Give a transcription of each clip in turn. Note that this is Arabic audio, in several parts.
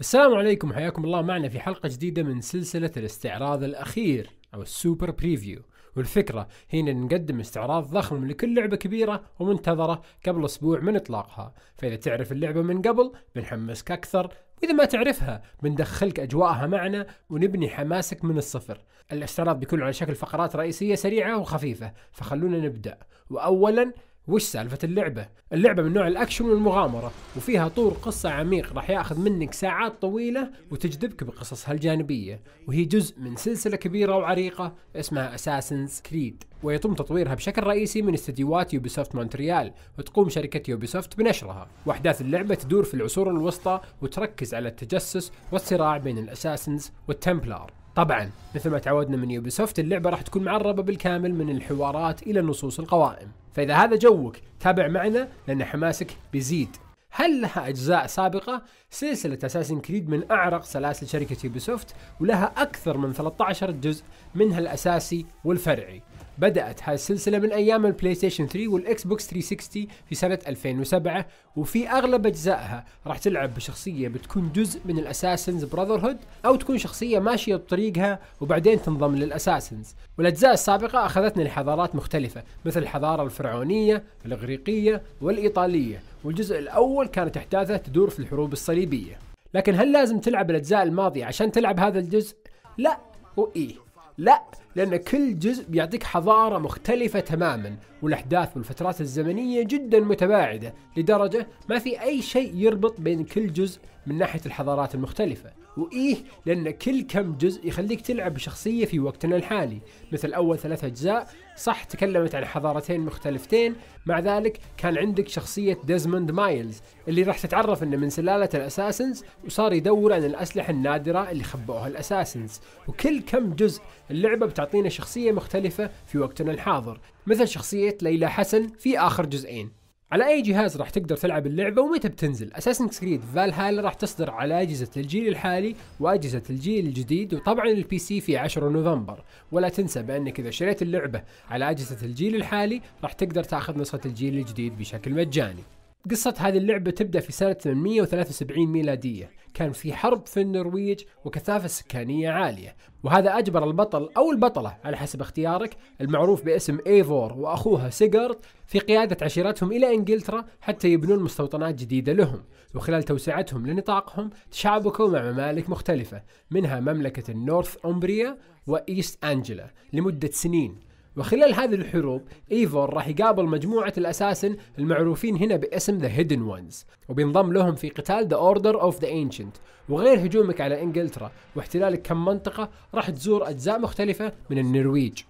السلام عليكم وحياكم الله معنا في حلقة جديدة من سلسلة الاستعراض الأخير أو السوبر بريفيو والفكرة هي أن نقدم استعراض ضخم لكل لعبة كبيرة ومنتظرة قبل أسبوع من إطلاقها فإذا تعرف اللعبة من قبل بنحمسك أكثر وإذا ما تعرفها بندخلك أجواءها معنا ونبني حماسك من الصفر الاستعراض بيكون على شكل فقرات رئيسية سريعة وخفيفة فخلونا نبدأ وأولا وش سالفة اللعبة؟ اللعبة من نوع الأكشن والمغامرة وفيها طور قصة عميق راح ياخذ منك ساعات طويلة وتجذبك بقصصها الجانبية وهي جزء من سلسلة كبيرة وعريقة اسمها أساسنز كريد ويتم تطويرها بشكل رئيسي من استديوهات يوبيسوفت مونتريال وتقوم شركة يوبيسوفت بنشرها وأحداث اللعبة تدور في العصور الوسطى وتركز على التجسس والصراع بين الأساسنز والتمبلار طبعا مثل ما تعودنا من يوبيسوفت اللعبة راح تكون معربة بالكامل من الحوارات إلى النصوص القوائم فإذا هذا جوك تابع معنا لأن حماسك بيزيد هل لها أجزاء سابقة؟ سلسلة أساسن كريد من أعرق سلاسل شركة يوبيسوفت ولها أكثر من 13 جزء منها الأساسي والفرعي بدأت هاي السلسلة من أيام البلاي ستيشن 3 والإكس بوكس 360 في سنة 2007 وفي أغلب أجزائها راح تلعب بشخصية بتكون جزء من الأساسنز براذر هود أو تكون شخصية ماشية بطريقها وبعدين تنضم للأساسنز والأجزاء السابقة أخذتنا لحضارات مختلفة مثل الحضارة الفرعونية الإغريقية والإيطالية والجزء الأول كانت أحداثه تدور في الحروب الصليبية لكن هل لازم تلعب الأجزاء الماضية عشان تلعب هذا الجزء؟ لا وإيه لا لأن كل جزء بيعطيك حضارة مختلفة تماما والأحداث والفترات الزمنية جدا متباعدة لدرجة ما في أي شيء يربط بين كل جزء من ناحيه الحضارات المختلفه وايه لان كل كم جزء يخليك تلعب بشخصيه في وقتنا الحالي مثل اول ثلاث اجزاء صح تكلمت عن حضارتين مختلفتين مع ذلك كان عندك شخصيه ديزموند مايلز اللي راح تتعرف انه من سلاله الاساسنز وصار يدور عن الاسلحه النادره اللي خبوها الاساسنز وكل كم جزء اللعبه بتعطينا شخصيه مختلفه في وقتنا الحاضر مثل شخصيه ليلى حسن في اخر جزئين على اي جهاز راح تقدر تلعب اللعبه ومتى بتنزل اساسن كريد فالهالا راح تصدر على اجهزه الجيل الحالي واجهزه الجيل الجديد وطبعا البي سي في 10 نوفمبر ولا تنسى بانك اذا شريت اللعبه على اجهزه الجيل الحالي راح تقدر تاخذ نسخه الجيل الجديد بشكل مجاني قصة هذه اللعبة تبدأ في سنة 873 ميلادية كان في حرب في النرويج وكثافة سكانية عالية وهذا أجبر البطل أو البطلة على حسب اختيارك المعروف باسم إيفور وأخوها سيجارد في قيادة عشيرتهم إلى إنجلترا حتى يبنون مستوطنات جديدة لهم وخلال توسعتهم لنطاقهم تشابكوا مع ممالك مختلفة منها مملكة النورث أمبريا وإيست أنجلا لمدة سنين وخلال هذه الحروب ايفور راح يقابل مجموعة الأساسن المعروفين هنا باسم ذا هيدن وانز وبينضم لهم في قتال ذا اوردر اوف ذا انشنت وغير هجومك على انجلترا واحتلالك كم منطقة راح تزور أجزاء مختلفة من النرويج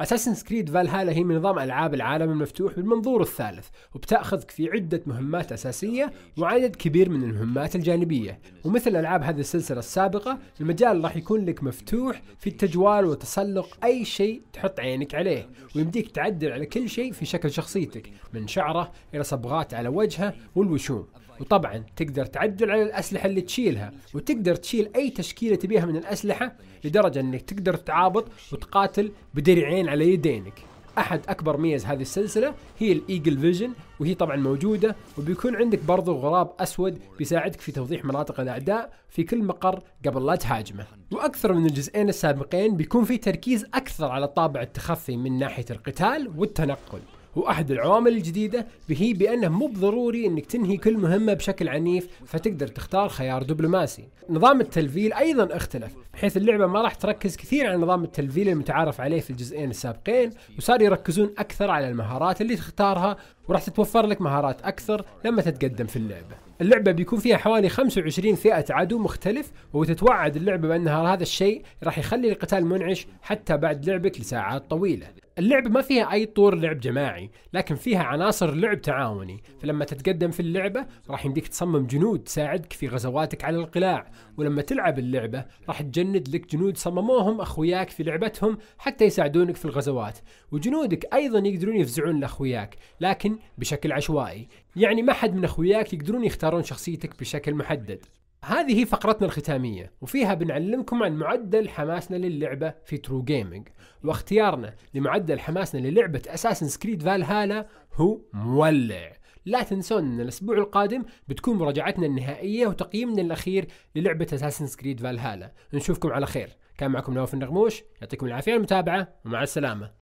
اساسن كريد فالهالا هي من نظام العاب العالم المفتوح بالمنظور الثالث وبتاخذك في عده مهمات اساسيه وعدد كبير من المهمات الجانبيه ومثل العاب هذه السلسله السابقه المجال راح يكون لك مفتوح في التجوال وتسلق اي شيء تحط عينك عليه ويمديك تعدل على كل شيء في شكل شخصيتك من شعره الى صبغات على وجهه والوشوم وطبعا تقدر تعدل على الاسلحه اللي تشيلها وتقدر تشيل اي تشكيله تبيها من الاسلحه لدرجه انك تقدر تعابط وتقاتل بدرعين عين على يدينك احد اكبر ميز هذه السلسله هي الايجل فيجن وهي طبعا موجوده وبيكون عندك برضو غراب اسود بيساعدك في توضيح مناطق الاعداء في كل مقر قبل لا تهاجمه واكثر من الجزئين السابقين بيكون في تركيز اكثر على طابع التخفي من ناحيه القتال والتنقل واحد العوامل الجديده هي بانه مو بضروري انك تنهي كل مهمه بشكل عنيف فتقدر تختار خيار دبلوماسي. نظام التلفيل ايضا اختلف بحيث اللعبه ما راح تركز كثير على نظام التلفيل المتعارف عليه في الجزئين السابقين وصار يركزون اكثر على المهارات اللي تختارها وراح تتوفر لك مهارات اكثر لما تتقدم في اللعبه. اللعبه بيكون فيها حوالي 25 فئه عدو مختلف وتتوعد اللعبه بان هذا الشيء راح يخلي القتال منعش حتى بعد لعبك لساعات طويله اللعبة ما فيها أي طور لعب جماعي لكن فيها عناصر لعب تعاوني فلما تتقدم في اللعبة راح يمديك تصمم جنود تساعدك في غزواتك على القلاع ولما تلعب اللعبة راح تجند لك جنود صمموهم أخوياك في لعبتهم حتى يساعدونك في الغزوات وجنودك أيضا يقدرون يفزعون لأخوياك لكن بشكل عشوائي يعني ما حد من أخوياك يقدرون يختارون يختارون شخصيتك بشكل محدد هذه فقرتنا الختامية وفيها بنعلمكم عن معدل حماسنا للعبة في ترو جيمنج واختيارنا لمعدل حماسنا للعبة اساسن سكريد فالهالا هو مولع لا تنسون ان الاسبوع القادم بتكون مراجعتنا النهائية وتقييمنا الاخير للعبة اساسن سكريد فالهالا نشوفكم على خير كان معكم نواف النغموش يعطيكم العافية على المتابعة ومع السلامة